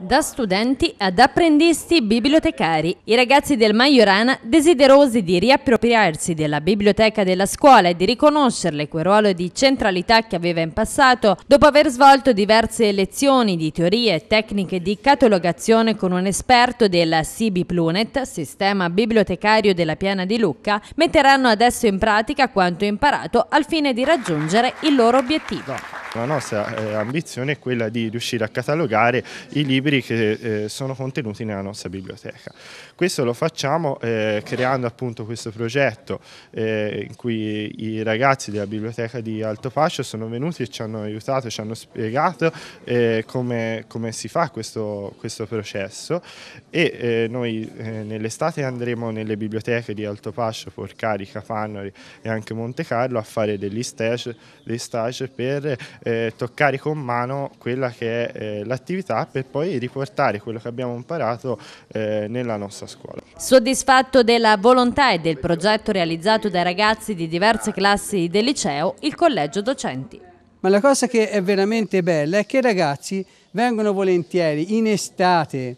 Da studenti ad apprendisti bibliotecari, i ragazzi del Maiorana, desiderosi di riappropriarsi della biblioteca della scuola e di riconoscerle quel ruolo di centralità che aveva in passato, dopo aver svolto diverse lezioni di teorie e tecniche di catalogazione con un esperto della CB Plunet, sistema bibliotecario della Piana di Lucca, metteranno adesso in pratica quanto imparato al fine di raggiungere il loro obiettivo la nostra eh, ambizione è quella di riuscire a catalogare i libri che eh, sono contenuti nella nostra biblioteca. Questo lo facciamo eh, creando appunto questo progetto eh, in cui i ragazzi della biblioteca di Alto Pascio sono venuti e ci hanno aiutato, ci hanno spiegato eh, come, come, si fa questo, questo processo e eh, noi nell'estate andremo nelle biblioteche di Alto Pascio, Porcari, Capannori e anche Monte Carlo a fare degli stage, dei stage per eh, toccare con mano quella che è eh, l'attività per poi riportare quello che abbiamo imparato eh, nella nostra scuola. Soddisfatto della volontà e del progetto realizzato dai ragazzi di diverse classi del liceo, il collegio docenti. Ma la cosa che è veramente bella è che i ragazzi vengono volentieri in estate,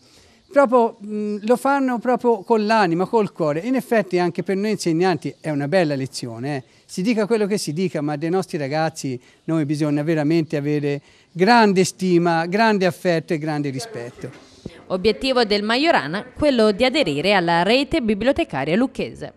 Proprio, mh, mm, lo fanno proprio con l'anima, col cuore. In effetti anche per noi insegnanti è una bella lezione. Eh. Si dica quello che si dica, ma dei nostri ragazzi noi bisogna veramente avere grande stima, grande affetto e grande rispetto. Obiettivo del Majorana, quello di aderire alla rete bibliotecaria lucchese.